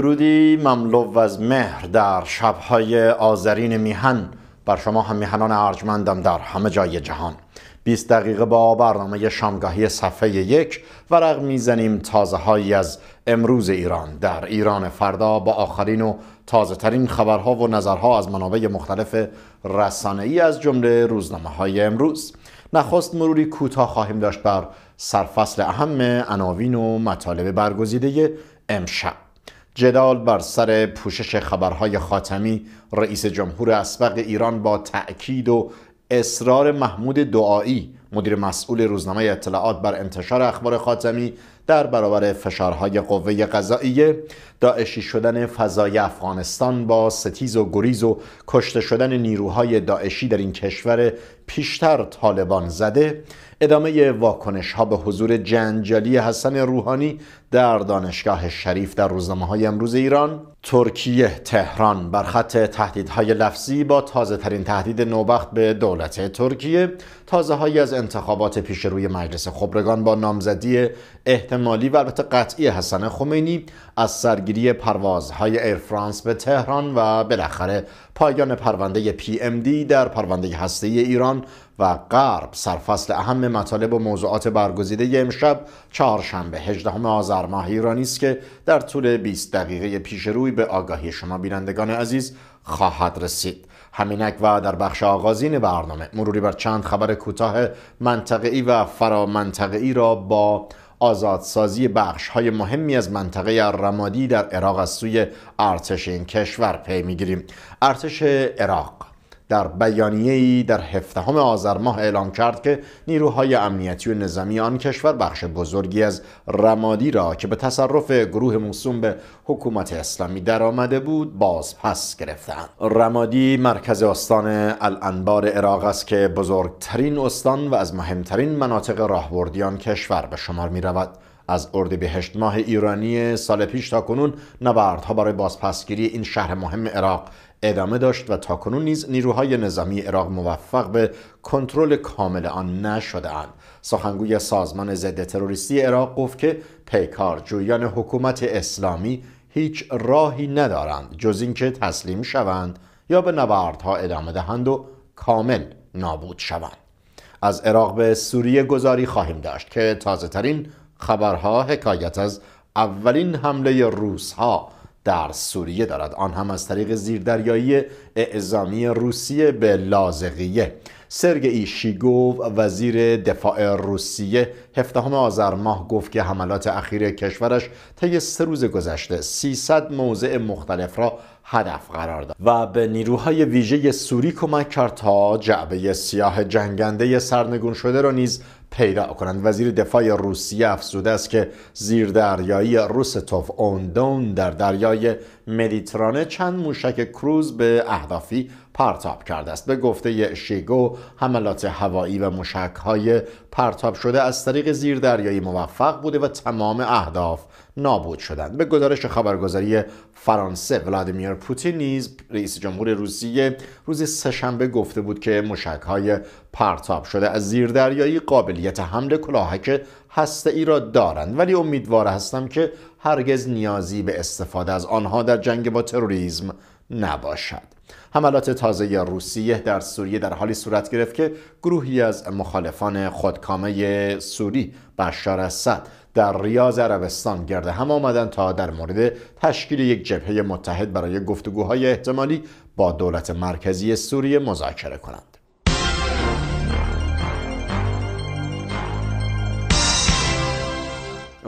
درودی مملو از مهر در شبهای آذرین میهن بر شما هم میهنان ارجمندم در همه جای جهان 20 دقیقه با برنامه شامگاهی صفحه یک ورق میزنیم تازه هایی از امروز ایران در ایران فردا با آخرین و تازه ترین خبرها و نظرها از منابع مختلف ای از جمله روزنامه های امروز نخست مروری کوتاه خواهیم داشت بر سرفصل اهم عناوین و مطالب برگزیده امشب جدال بر سر پوشش خبرهای خاتمی رئیس جمهور اسبق ایران با تأکید و اصرار محمود دعایی مدیر مسئول روزنامه اطلاعات بر انتشار اخبار خاتمی در برابر فشارهای قوه قضاییه داعشی شدن فضای افغانستان با ستیز و گریز و کشته شدن نیروهای داعشی در این کشور پیشتر طالبان زده ادامه واکنش ها به حضور جنجالی حسن روحانی در دانشگاه شریف در روزنامه های امروز ایران ترکیه تهران بر خط تهدیدهای لفظی با تازه ترین تهدید نوبخت به دولت ترکیه تازه های از انتخابات پیش روی مجلس خبرگان با نامزدی احتمال مالی و البته قطعی حسن خمینی از سرگیری پروازهای ایر فرانس به تهران و بالاخره پایان پرونده پی ام دی در پرونده هسته ایران و غرب سرفصل اهم مطالب و موضوعات برگزیده امشب چهارشنبه 18 آذر ماه ایرانی است که در طول 20 دقیقه پیش روی به آگاهی شما بینندگان عزیز خواهد رسید همینک و در بخش آغازین برنامه مروری بر چند خبر کوتاه منطقه‌ای و فرامنطقه‌ای را با آزادسازی بخش های مهمی از منطقه رمادی در عراق از سوی ارتش این کشور پی میگیریم ارتش عراق در بیانیه‌ای در هفدهم آذر ماه اعلام کرد که نیروهای امنیتی و نظامی آن کشور بخش بزرگی از رمادی را که به تصرف گروه موسوم به حکومت اسلامی درآمده بود بازپس گرفتند رمادی مرکز استان الانبار عراق است که بزرگترین استان و از مهمترین مناطق راهبردی آن کشور به شمار می رود از اردیبهشت ماه ایرانی سال پیش تا کنون نبردها برای بازپسگیری این شهر مهم عراق ادامه داشت و تاکنون نیز نیروهای نظامی عراق موفق به کنترل کامل آن نشده اند. سخنگوی سازمان ضد تروریستی عراق گفت که پیکار جویان حکومت اسلامی هیچ راهی ندارند جز اینکه تسلیم شوند یا به نبردها ادامه دهند و کامل نابود شوند از عراق به سوریه گذاری خواهیم داشت که تازه ترین خبرها حکایت از اولین حمله روسها در سوریه دارد آن هم از طریق زیردریایی اعزامی روسیه به لازقیه سرگئی شیگوف وزیر دفاع روسیه هفدهم آذر ماه گفت که حملات اخیر کشورش طی سه روز گذشته 300 موضع مختلف را هدف قرار داد و به نیروهای ویژه سوری کمک کرد تا جعبه سیاه جنگنده سرنگون شده را نیز پیدا کنند وزیر دفاع روسیه افزوده است که روس توف اوندون در دریای مدیترانه چند موشک کروز به اهدافی پرتاب کرده است به گفته شیگو حملات هوایی و های پرتاب شده از طریق زیردریایی موفق بوده و تمام اهداف نابود شدند به گزارش خبرگزاری فرانسه ولادیمیر پوتین نیز رئیس جمهور روسیه روز سهشنبه گفته بود که های پرتاب شده از زیردریایی قابلیت حمل کلاهک هسته را دارند ولی امیدوار هستم که هرگز نیازی به استفاده از آنها در جنگ با تروریسم نباشد حملات تازه روسیه در سوریه در حالی صورت گرفت که گروهی از مخالفان خودکامه سوری بشار اسد در ریاض عربستان گرده هم آمدند تا در مورد تشکیل یک جبهه متحد برای گفتگوهای احتمالی با دولت مرکزی سوریه مذاکره کنند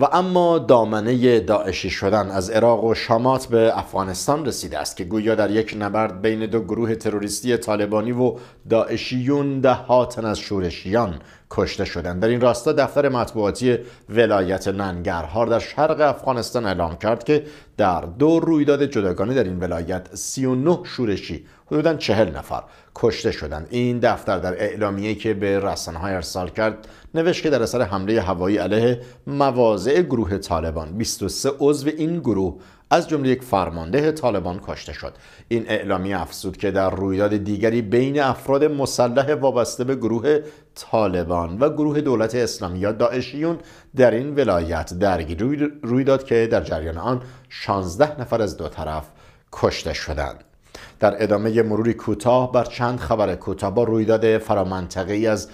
و اما دامنه داعشی شدن از عراق و شامات به افغانستان رسیده است که گویا در یک نبرد بین دو گروه تروریستی طالبانی و داعشیون ده از شورشیان کشته شدند در این راستا دفتر مطبوعاتی ولایت ننگرهار در شرق افغانستان اعلام کرد که در دو رویداد جداگانه در این ولایت 39 شورشی حدودا چهل نفر کشته شدند این دفتر در اعلامیه که به رسانه‌های ارسال کرد نوشت که در اثر حمله هوایی علیه مواضع گروه طالبان 23 عضو این گروه از جمله یک فرمانده طالبان کشته شد این اعلامیه افزود که در رویداد دیگری بین افراد مسلح وابسته به گروه طالبان و گروه دولت اسلامی یا داعشیون در این ولایت درگیر رویداد که در جریان آن 16 نفر از دو طرف کشته شدند در ادامه مروری کوتاه بر چند خبر کوتاه با رویداد فرامنطقه ای از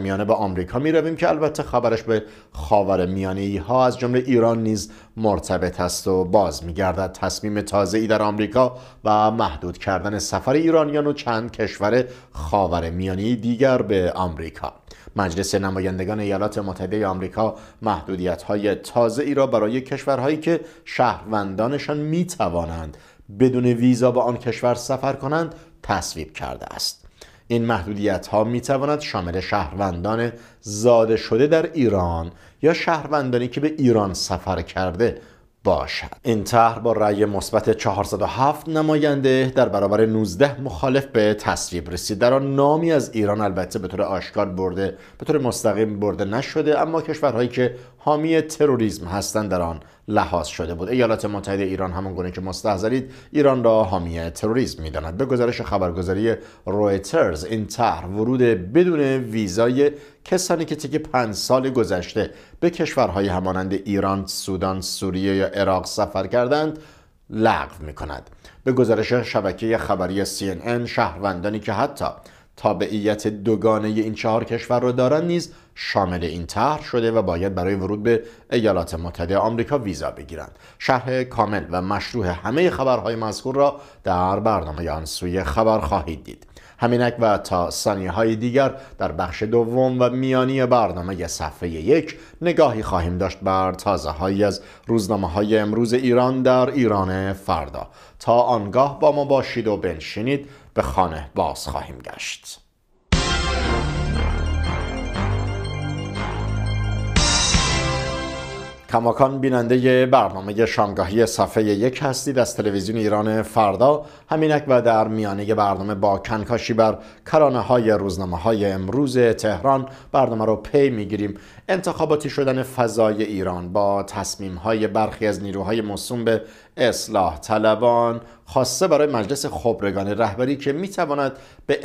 میانه به آمریکا می رویم که البته خبرش به خاورمیانه ای ها از جمله ایران نیز مرتبط است و باز می گردد تصمیم تازه ای در آمریکا و محدود کردن سفر ایرانیان و چند کشور خاورمیانه دیگر به آمریکا مجلس نمایندگان ایالات متحده آمریکا محدودیت های تازه ای را برای کشورهایی که شهروندانشان می توانند بدون ویزا به آن کشور سفر کنند تصویب کرده است این محدودیت ها می تواند شامل شهروندان زاده شده در ایران یا شهروندانی که به ایران سفر کرده باشد این طرح با رأی مثبت 407 نماینده در برابر 19 مخالف به تصویب رسید در آن نامی از ایران البته به طور آشکار برده به طور مستقیم برده نشده اما کشورهایی که حامی تروریسم هستند در آن لحاظ شده بود ایالات متحده ایران همان گونه که مستحضرید ایران را حامی تروریسم میداند به گزارش خبرگزاری رویترز این طرح ورود بدون ویزای کسانی که تیک پنج سال گذشته به کشورهای همانند ایران سودان سوریه یا عراق سفر کردند لغو می به گزارش شبکه خبری CNN شهروندانی که حتی تابعیت دوگانه این چهار کشور را دارند نیز شامل این طرح شده و باید برای ورود به ایالات متحده آمریکا ویزا بگیرند شرح کامل و مشروع همه خبرهای مذکور را در برنامه آن سوی خبر خواهید دید همینک و تا ثانیه های دیگر در بخش دوم و میانی برنامه صفحه یک نگاهی خواهیم داشت بر تازه هایی از روزنامه های امروز ایران در ایران فردا تا آنگاه با ما باشید و بنشینید به خانه باز خواهیم گشت کماکان بیننده برنامه شامگاهی صفحه یک هستید از تلویزیون ایران فردا همینک و در میانه برنامه با کنکاشی بر کرانه های روزنامه های امروز تهران برنامه رو پی میگیریم انتخاباتی شدن فضای ایران با تصمیم های برخی از نیروهای مصوم به اصلاح طلبان خاصه برای مجلس خبرگان رهبری که میتواند به,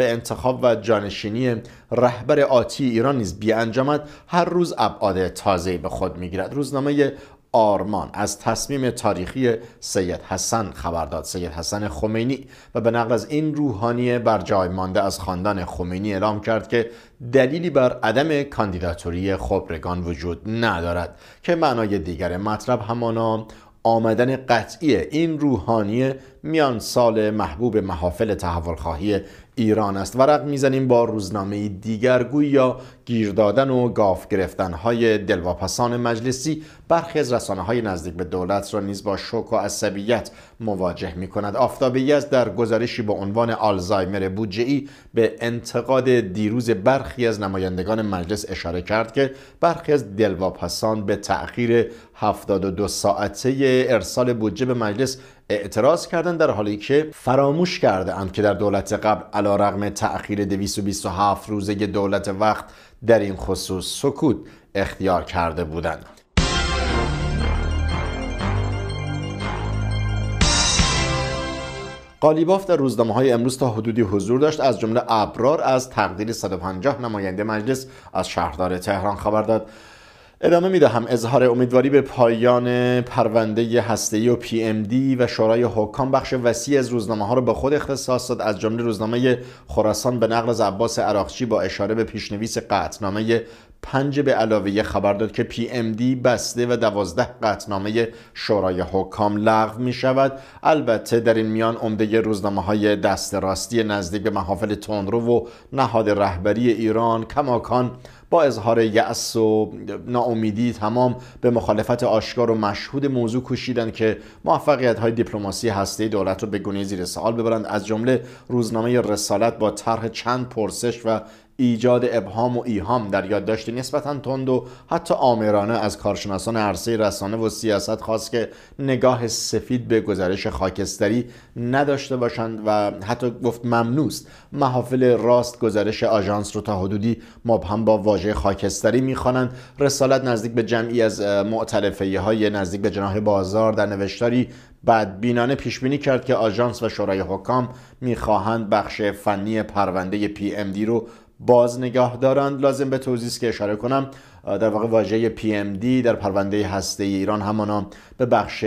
انتخاب و جانشینی رهبر آتی ایران نیز بیانجامد هر روز ابعاد تازه به خود میگیرد روزنامه آرمان از تصمیم تاریخی سید حسن خبر داد سید حسن خمینی و به نقل از این روحانی بر جای مانده از خاندان خمینی اعلام کرد که دلیلی بر عدم کاندیداتوری خبرگان وجود ندارد که معنای دیگر مطلب همانا آمدن قطعی این روحانی میان سال محبوب محافل تحولخواهی ایران است ورق میزنیم با روزنامه دیگرگوی یا گیر دادن و گاف گرفتن های دلواپسان مجلسی برخی از رسانه های نزدیک به دولت را نیز با شوک و عصبیت مواجه می کند آفتاب از در گزارشی با عنوان آلزایمر بودجه به انتقاد دیروز برخی از نمایندگان مجلس اشاره کرد که برخی از دلواپسان به تأخیر 72 ساعته ارسال بودجه به مجلس اعتراض کردند در حالی که فراموش کرده اند که در دولت قبل علا رغم تأخیر 227 روزه دولت وقت در این خصوص سکوت اختیار کرده بودند. قالیباف در روزنامه های امروز تا حدودی حضور داشت از جمله ابرار از تقدیر 150 نماینده مجلس از شهردار تهران خبر داد ادامه میدهم اظهار امیدواری به پایان پرونده هسته و پی ام دی و شورای حکام بخش وسیع از روزنامه ها رو به خود اختصاص داد از جمله روزنامه خراسان به نقل از عباس عراقچی با اشاره به پیشنویس قطنامه پنج به علاوه خبر داد که پی ام دی بسته و دوازده قطنامه شورای حکام لغو می شود البته در این میان عمده روزنامه های دست راستی نزدیک به محافل تندرو و نهاد رهبری ایران کماکان با اظهار یأس و ناامیدی تمام به مخالفت آشکار و مشهود موضوع کوشیدند که موفقیت های دیپلماسی هسته دولت رو به گونه زیر سوال ببرند از جمله روزنامه رسالت با طرح چند پرسش و ایجاد ابهام و ایهام در یادداشت نسبتا تند و حتی آمرانه از کارشناسان عرصه رسانه و سیاست خواست که نگاه سفید به گزارش خاکستری نداشته باشند و حتی گفت ممنوست محافل راست گزارش آژانس رو تا حدودی مبهم با واژه خاکستری میخوانند رسالت نزدیک به جمعی از معترفه های نزدیک به جناح بازار در نوشتاری بینانه پیش بینی کرد که آژانس و شورای حکام میخواهند بخش فنی پرونده پی ام دی رو باز نگاه دارند لازم به توضیح که اشاره کنم در واقع واژه PMD در پرونده هسته ایران همانا به بخش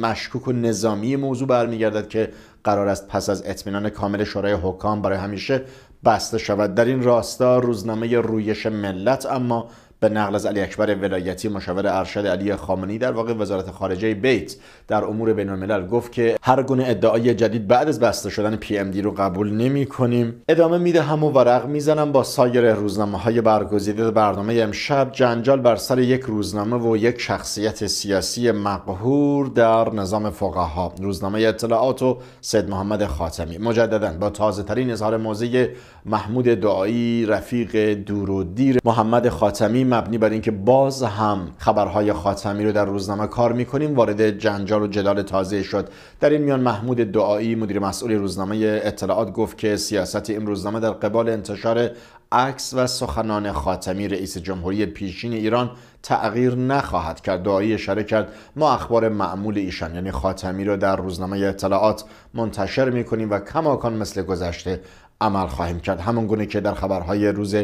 مشکوک و نظامی موضوع برمیگردد که قرار است پس از اطمینان کامل شورای حکام برای همیشه بسته شود در این راستا روزنامه رویش ملت اما به نقل از علی اکبر ولایتی مشاور ارشد علی خامنی در واقع وزارت خارجه بیت در امور بین الملل گفت که هر گونه ادعای جدید بعد از بسته شدن پی ام دی رو قبول نمی کنیم ادامه میده و ورق میزنم با سایر روزنامه های برگزیده برنامه امشب جنجال بر سر یک روزنامه و یک شخصیت سیاسی مقهور در نظام فقها روزنامه اطلاعات و سید محمد خاتمی مجددا با تازه ترین اظهار موضع محمود دعایی رفیق دور و دیر محمد خاتمی مبنی بر اینکه باز هم خبرهای خاتمی رو در روزنامه کار میکنیم وارد جنجال و جدال تازه شد در این میان محمود دعایی مدیر مسئول روزنامه اطلاعات گفت که سیاست این روزنامه در قبال انتشار عکس و سخنان خاتمی رئیس جمهوری پیشین ایران تغییر نخواهد کرد دعایی اشاره کرد ما اخبار معمول ایشان یعنی خاتمی رو در روزنامه اطلاعات منتشر میکنیم و کماکان مثل گذشته عمل خواهیم کرد همان گونه که در خبرهای روز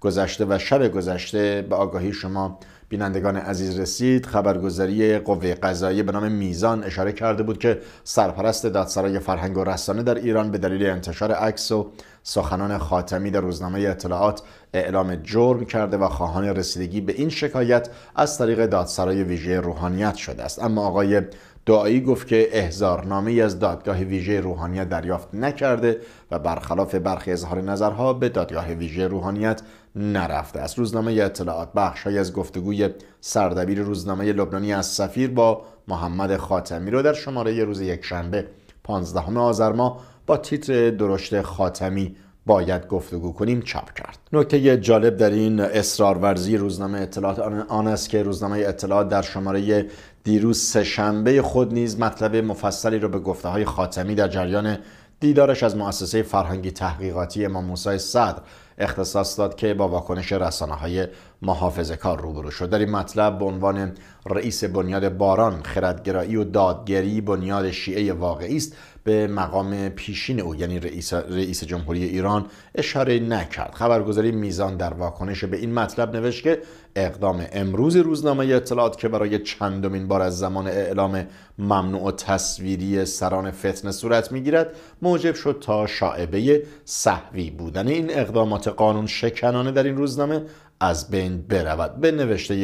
گذشته و شب گذشته به آگاهی شما بینندگان عزیز رسید خبرگزاری قوه قضایی به نام میزان اشاره کرده بود که سرپرست دادسرای فرهنگ و رسانه در ایران به دلیل انتشار عکس و سخنان خاتمی در روزنامه اطلاعات اعلام جرم کرده و خواهان رسیدگی به این شکایت از طریق دادسرای ویژه روحانیت شده است اما آقای دعایی گفت که احزارنامه از دادگاه ویژه روحانیت دریافت نکرده و برخلاف برخی اظهار نظرها به دادگاه ویژه روحانیت نرفته است روزنامه اطلاعات بخش های از گفتگوی سردبیر روزنامه لبنانی از سفیر با محمد خاتمی رو در شماره یه روز یکشنبه 15 آذر ماه با تیتر درشت خاتمی باید گفتگو کنیم چاپ کرد نکته جالب در این اصرار ورزی روزنامه اطلاعات آن است که روزنامه اطلاعات در شماره دیروز سهشنبه خود نیز مطلب مفصلی را به گفته های خاتمی در جریان دیدارش از مؤسسه فرهنگی تحقیقاتی امام موسی صدر اختصاص داد که با واکنش رسانه های محافظ کار روبرو شد در این مطلب به عنوان رئیس بنیاد باران خردگرایی و دادگری بنیاد شیعه واقعی است به مقام پیشین او یعنی رئیس, رئیس جمهوری ایران اشاره نکرد خبرگزاری میزان در واکنش به این مطلب نوشت که اقدام امروز روزنامه اطلاعات که برای چندمین بار از زمان اعلام ممنوع تصویری سران فتنه صورت میگیرد موجب شد تا شاعبه صحوی بودن این اقدامات قانون شکنانه در این روزنامه از بین برود به نوشته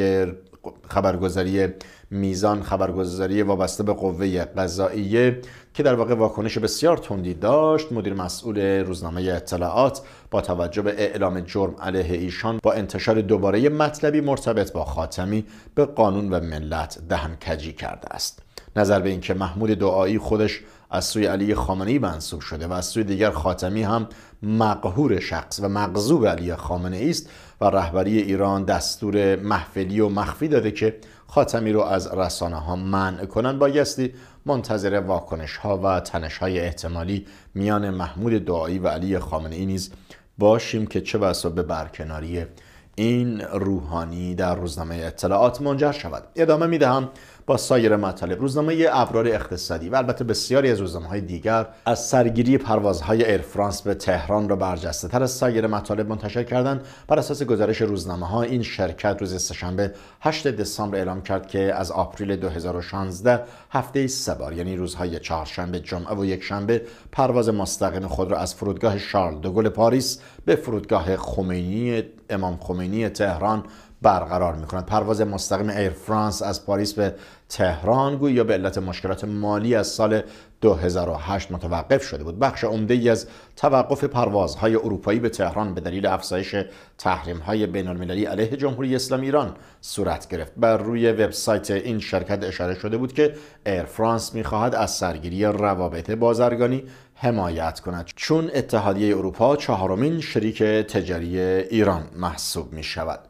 خبرگزاری میزان خبرگزاری وابسته به قوه قضاییه که در واقع واکنش بسیار تندی داشت مدیر مسئول روزنامه اطلاعات با توجه به اعلام جرم علیه ایشان با انتشار دوباره مطلبی مرتبط با خاتمی به قانون و ملت دهن کجی کرده است نظر به اینکه محمود دعایی خودش از سوی علی خامنه‌ای منصوب شده و از سوی دیگر خاتمی هم مقهور شخص و مغضوب علی خامنه‌ای است و رهبری ایران دستور محفلی و مخفی داده که خاتمی رو از رسانه ها منع کنند بایستی منتظر واکنش ها و تنش های احتمالی میان محمود دعایی و علی خامنه ای نیز باشیم که چه بسا به برکناری این روحانی در روزنامه اطلاعات منجر شود ادامه میدهم با سایر مطالب روزنامه ابرار اقتصادی و البته بسیاری از روزنامه های دیگر از سرگیری پروازهای ایر فرانس به تهران را برجسته تر از سایر مطالب منتشر کردند بر اساس گزارش روزنامه ها این شرکت روز سهشنبه 8 دسامبر اعلام کرد که از آپریل 2016 هفته سه بار یعنی روزهای چهارشنبه جمعه و یکشنبه پرواز مستقیم خود را از فرودگاه شارل دوگل پاریس به فرودگاه خمینی امام خمینی تهران برقرار می کند پرواز مستقیم ایر فرانس از پاریس به تهران گویا به علت مشکلات مالی از سال 2008 متوقف شده بود بخش عمده ای از توقف پروازهای اروپایی به تهران به دلیل افزایش تحریم های بین علیه جمهوری اسلامی ایران صورت گرفت بر روی وبسایت این شرکت اشاره شده بود که ایر فرانس خواهد از سرگیری روابط بازرگانی حمایت کند چون اتحادیه اروپا چهارمین شریک تجاری ایران محسوب می شود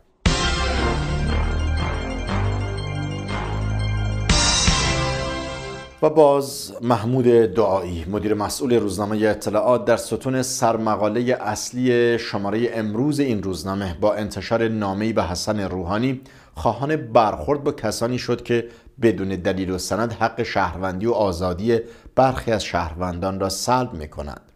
و باز محمود دعایی مدیر مسئول روزنامه اطلاعات در ستون سرمقاله اصلی شماره امروز این روزنامه با انتشار نامه‌ای به حسن روحانی خواهان برخورد با کسانی شد که بدون دلیل و سند حق شهروندی و آزادی برخی از شهروندان را سلب می‌کنند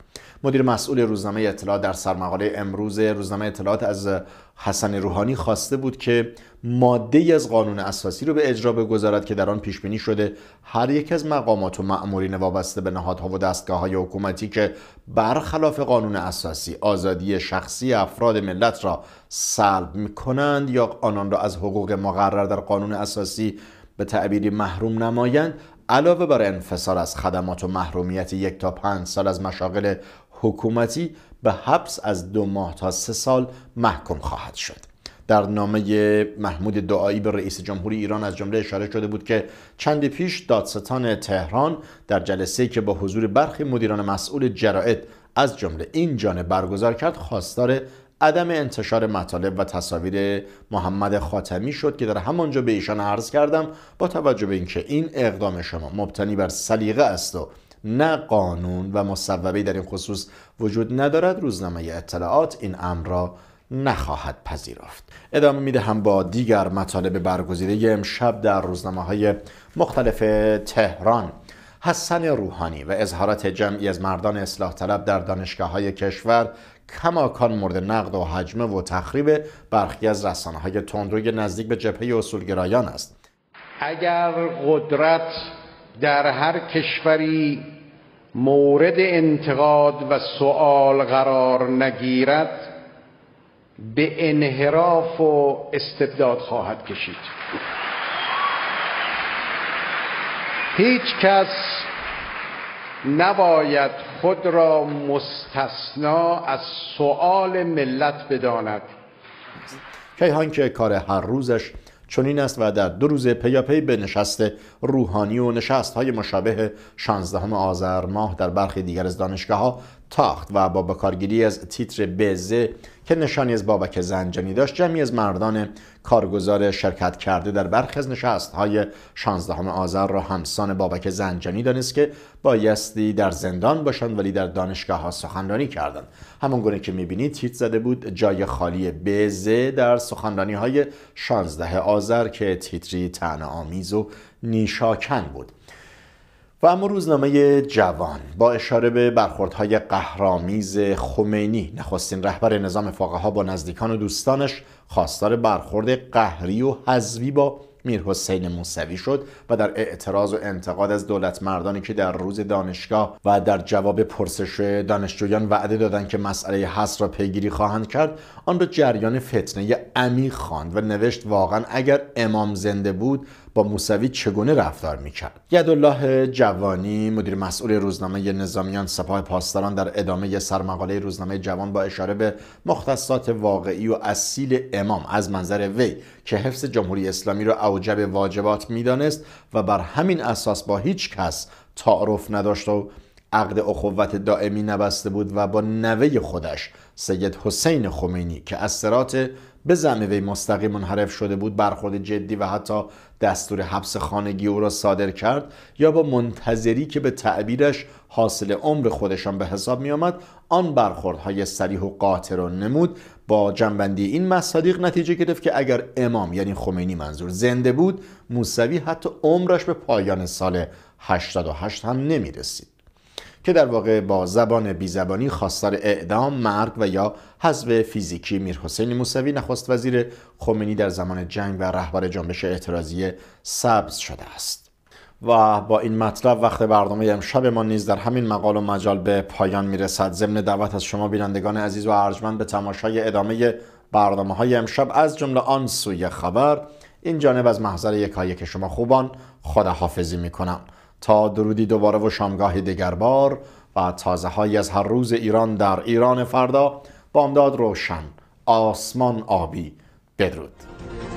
مدیر مسئول روزنامه اطلاعات در سرمقاله امروز روزنامه اطلاعات از حسن روحانی خواسته بود که ماده از قانون اساسی رو به اجرا بگذارد که در آن پیش بینی شده هر یک از مقامات و مأمورین وابسته به نهادها و دستگاه های حکومتی که برخلاف قانون اساسی آزادی شخصی افراد ملت را سلب می کنند یا آنان را از حقوق مقرر در قانون اساسی به تعبیری محروم نمایند علاوه بر انفصال از خدمات و محرومیت یک تا پنج سال از مشاغل حکومتی به حبس از دو ماه تا سه سال محکوم خواهد شد در نامه محمود دعایی به رئیس جمهوری ایران از جمله اشاره شده بود که چندی پیش دادستان تهران در جلسه که با حضور برخی مدیران مسئول جرائد از جمله این جانه برگزار کرد خواستار عدم انتشار مطالب و تصاویر محمد خاتمی شد که در همانجا به ایشان عرض کردم با توجه به اینکه این اقدام شما مبتنی بر سلیقه است و نه قانون و مصوبه در این خصوص وجود ندارد روزنامه اطلاعات این امر را نخواهد پذیرفت ادامه میده هم با دیگر مطالب برگزیده امشب در روزنامه های مختلف تهران حسن روحانی و اظهارات جمعی از مردان اصلاح طلب در دانشگاه های کشور کماکان مورد نقد و حجمه و تخریب برخی از رسانه های تندروی نزدیک به جبهه اصولگرایان است اگر قدرت در هر کشوری مورد انتقاد و سوال قرار نگیرد به انحراف و استبداد خواهد کشید هیچ کس نباید خود را مستثنا از سوال ملت بداند کیهان که کار هر روزش چنین است و در دو روز پیاپی به نشست روحانی و نشست های مشابه 16 آذر ماه در برخی دیگر از دانشگاه ها تاخت و با بکارگیری از تیتر بزه که نشانی از بابک زنجانی داشت جمعی از مردان کارگزار شرکت کرده در برخی از های 16 آذر را همسان بابک زنجانی دانست که بایستی در زندان باشند ولی در دانشگاه ها سخنرانی کردند همون گونه که میبینید تیت زده بود جای خالی بزه در سخنرانی های 16 آذر که تیتری تن آمیز و نیشاکن بود و اما روزنامه جوان با اشاره به برخوردهای قهرامیز خمینی نخستین رهبر نظام فقها با نزدیکان و دوستانش خواستار برخورد قهری و حزبی با میرحسین موسوی شد و در اعتراض و انتقاد از دولت مردانی که در روز دانشگاه و در جواب پرسش دانشجویان وعده دادند که مسئله حس را پیگیری خواهند کرد آن را جریان فتنه عمیق خواند و نوشت واقعا اگر امام زنده بود با موسوی چگونه رفتار میکرد یدالله جوانی مدیر مسئول روزنامه نظامیان سپاه پاسداران در ادامه سرمقاله روزنامه جوان با اشاره به مختصات واقعی و اصیل امام از منظر وی که حفظ جمهوری اسلامی را اوجب واجبات میدانست و بر همین اساس با هیچ کس تعارف نداشت و عقد اخوت دائمی نبسته بود و با نوه خودش سید حسین خمینی که از سرات به زمه وی مستقیم منحرف شده بود برخورد جدی و حتی دستور حبس خانگی او را صادر کرد یا با منتظری که به تعبیرش حاصل عمر خودشان به حساب می آمد آن برخوردهای سریح و قاطع را نمود با جنبندی این مصادیق نتیجه گرفت که اگر امام یعنی خمینی منظور زنده بود موسوی حتی عمرش به پایان سال 88 هم نمی رسید که در واقع با زبان بیزبانی خواستار اعدام، مرگ و یا حذف فیزیکی میرحسین موسوی نخست وزیر خمینی در زمان جنگ و رهبر جنبش اعتراضی سبز شده است. و با این مطلب وقت برنامه امشب ما نیز در همین مقال و مجال به پایان میرسد ضمن دعوت از شما بینندگان عزیز و ارجمند به تماشای ادامه برنامه های امشب از جمله آن سوی خبر این جانب از محضر که شما خوبان خداحافظی میکنم تا درودی دوباره و شامگاه دگربار و تازه های از هر روز ایران در ایران فردا بامداد روشن آسمان آبی بدرود